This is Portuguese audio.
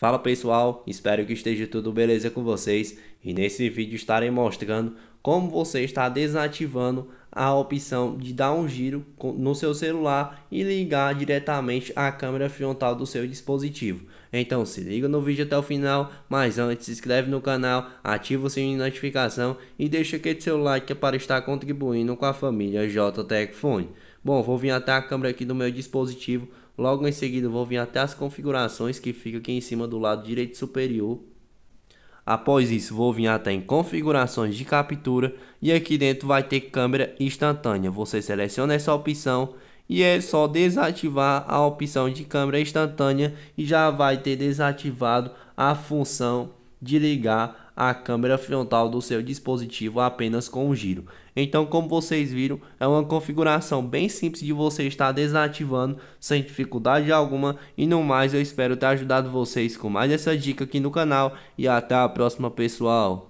Fala pessoal, espero que esteja tudo beleza com vocês e nesse vídeo estarei mostrando como você está desativando a opção de dar um giro no seu celular e ligar diretamente a câmera frontal do seu dispositivo. Então se liga no vídeo até o final, mas antes se inscreve no canal, ativa o sininho de notificação e deixa aquele seu like para estar contribuindo com a família JTech Fone. Bom, vou vir até a câmera aqui do meu dispositivo. Logo em seguida, vou vir até as configurações que fica aqui em cima do lado direito superior. Após isso, vou vir até em configurações de captura e aqui dentro vai ter câmera instantânea. Você seleciona essa opção e é só desativar a opção de câmera instantânea e já vai ter desativado a função de ligar a câmera frontal do seu dispositivo apenas com o giro. Então, como vocês viram, é uma configuração bem simples de você estar desativando sem dificuldade alguma. E no mais, eu espero ter ajudado vocês com mais essa dica aqui no canal e até a próxima, pessoal.